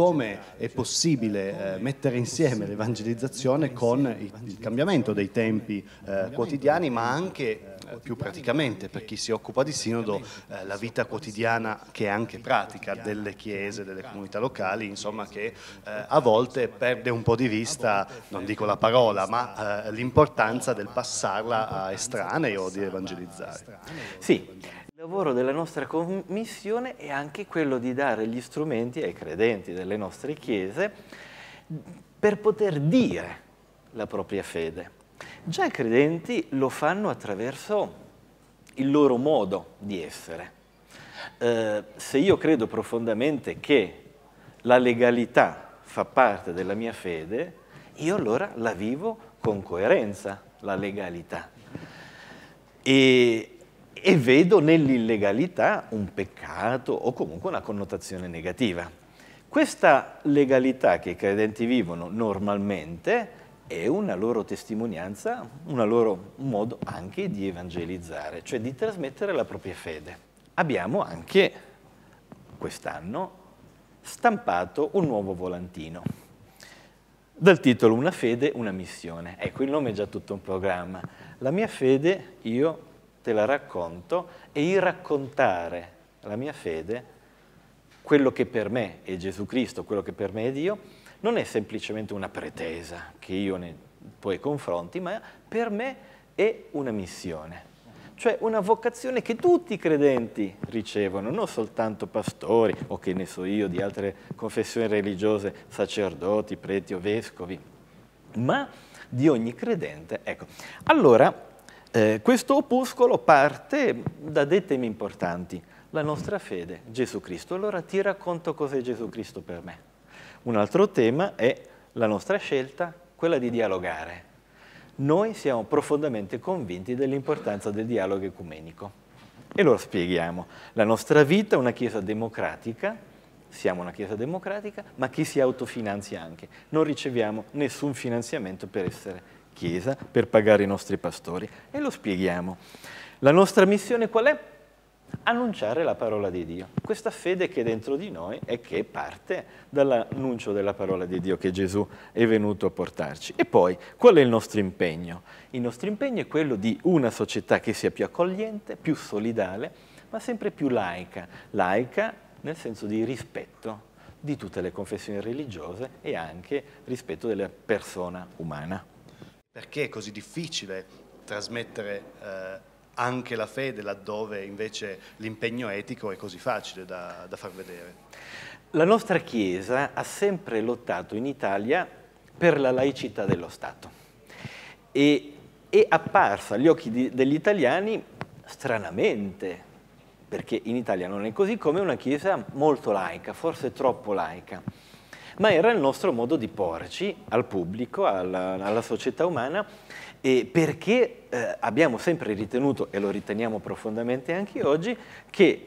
come è possibile eh, mettere insieme l'evangelizzazione con il cambiamento dei tempi eh, quotidiani, ma anche eh, più praticamente per chi si occupa di sinodo eh, la vita quotidiana che è anche pratica delle chiese, delle comunità locali, insomma che eh, a volte perde un po' di vista, non dico la parola, ma eh, l'importanza del passarla a estranei o di evangelizzare. Sì, lavoro della nostra commissione è anche quello di dare gli strumenti ai credenti delle nostre chiese per poter dire la propria fede. Già i credenti lo fanno attraverso il loro modo di essere. Eh, se io credo profondamente che la legalità fa parte della mia fede, io allora la vivo con coerenza, la legalità. E e vedo nell'illegalità un peccato o comunque una connotazione negativa. Questa legalità che i credenti vivono normalmente è una loro testimonianza, un loro modo anche di evangelizzare, cioè di trasmettere la propria fede. Abbiamo anche quest'anno stampato un nuovo volantino dal titolo Una fede, una missione. Ecco, il nome è già tutto un programma. La mia fede, io te la racconto e il raccontare la mia fede, quello che per me è Gesù Cristo, quello che per me è Dio, non è semplicemente una pretesa che io ne poi confronti, ma per me è una missione cioè una vocazione che tutti i credenti ricevono, non soltanto pastori o che ne so io di altre confessioni religiose, sacerdoti, preti o vescovi, ma di ogni credente. Ecco, allora eh, questo opuscolo parte da dei temi importanti, la nostra fede, Gesù Cristo. Allora ti racconto cos'è Gesù Cristo per me. Un altro tema è la nostra scelta, quella di dialogare. Noi siamo profondamente convinti dell'importanza del dialogo ecumenico. E lo spieghiamo. La nostra vita è una Chiesa democratica, siamo una Chiesa democratica, ma chi si autofinanzia anche. Non riceviamo nessun finanziamento per essere Chiesa per pagare i nostri pastori e lo spieghiamo. La nostra missione qual è? Annunciare la parola di Dio. Questa fede che è dentro di noi è che parte dall'annuncio della parola di Dio che Gesù è venuto a portarci. E poi, qual è il nostro impegno? Il nostro impegno è quello di una società che sia più accogliente, più solidale, ma sempre più laica. Laica nel senso di rispetto di tutte le confessioni religiose e anche rispetto della persona umana. Perché è così difficile trasmettere eh, anche la fede laddove invece l'impegno etico è così facile da, da far vedere? La nostra Chiesa ha sempre lottato in Italia per la laicità dello Stato e è apparsa agli occhi di, degli italiani stranamente, perché in Italia non è così, come una Chiesa molto laica, forse troppo laica ma era il nostro modo di porci al pubblico, alla, alla società umana, perché eh, abbiamo sempre ritenuto, e lo riteniamo profondamente anche oggi, che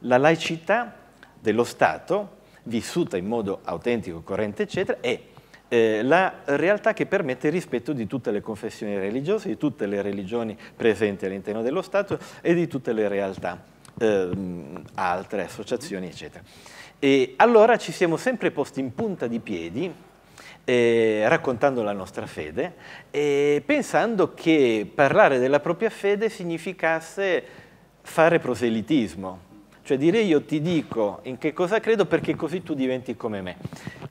la laicità dello Stato, vissuta in modo autentico, corrente, eccetera, è eh, la realtà che permette il rispetto di tutte le confessioni religiose, di tutte le religioni presenti all'interno dello Stato e di tutte le realtà, eh, altre associazioni, eccetera. E allora ci siamo sempre posti in punta di piedi, eh, raccontando la nostra fede, eh, pensando che parlare della propria fede significasse fare proselitismo, cioè dire io ti dico in che cosa credo perché così tu diventi come me.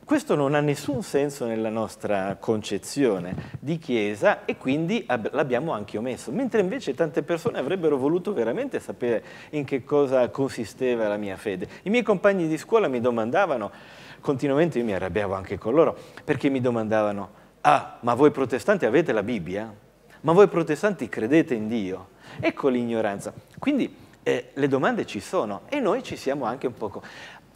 Questo non ha nessun senso nella nostra concezione di Chiesa e quindi l'abbiamo anche omesso, mentre invece tante persone avrebbero voluto veramente sapere in che cosa consisteva la mia fede. I miei compagni di scuola mi domandavano, continuamente io mi arrabbiavo anche con loro, perché mi domandavano, ah, ma voi protestanti avete la Bibbia? Ma voi protestanti credete in Dio? Ecco l'ignoranza. Quindi eh, le domande ci sono e noi ci siamo anche un poco.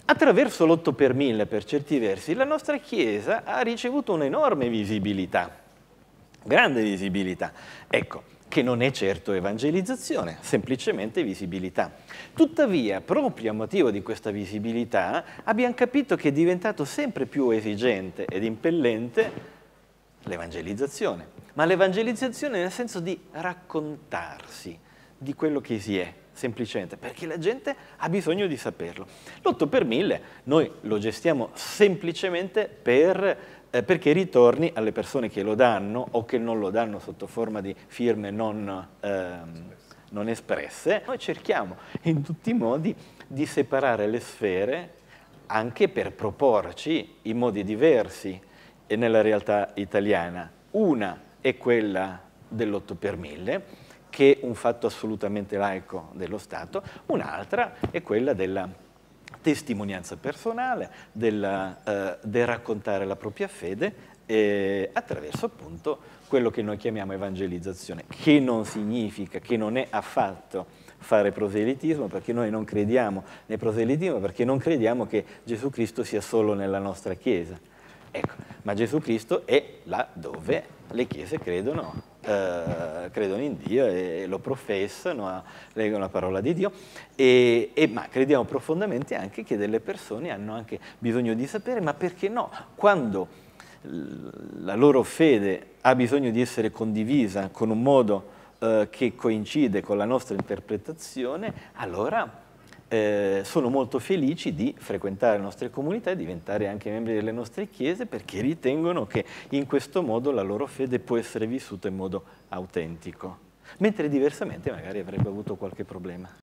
Attraverso l'8 per 1000, per certi versi, la nostra Chiesa ha ricevuto un'enorme visibilità, grande visibilità. Ecco, che non è certo evangelizzazione, semplicemente visibilità. Tuttavia, proprio a motivo di questa visibilità, abbiamo capito che è diventato sempre più esigente ed impellente l'evangelizzazione, ma l'evangelizzazione nel senso di raccontarsi di quello che si è, semplicemente perché la gente ha bisogno di saperlo. L'8 per 1000 noi lo gestiamo semplicemente per, eh, perché ritorni alle persone che lo danno o che non lo danno sotto forma di firme non, ehm, non espresse. Noi cerchiamo in tutti i modi di separare le sfere anche per proporci in modi diversi nella realtà italiana. Una è quella dell'8 per 1000 che un fatto assolutamente laico dello Stato, un'altra è quella della testimonianza personale, della, eh, del raccontare la propria fede eh, attraverso appunto quello che noi chiamiamo evangelizzazione, che non significa, che non è affatto fare proselitismo perché noi non crediamo nel proselitismo perché non crediamo che Gesù Cristo sia solo nella nostra Chiesa. Ecco, ma Gesù Cristo è là dove le Chiese credono eh, credono in Dio e, e lo professano, ah, leggono la parola di Dio, e, e, ma crediamo profondamente anche che delle persone hanno anche bisogno di sapere, ma perché no? Quando la loro fede ha bisogno di essere condivisa con un modo eh, che coincide con la nostra interpretazione, allora eh, sono molto felici di frequentare le nostre comunità e diventare anche membri delle nostre chiese perché ritengono che in questo modo la loro fede può essere vissuta in modo autentico, mentre diversamente magari avrebbe avuto qualche problema.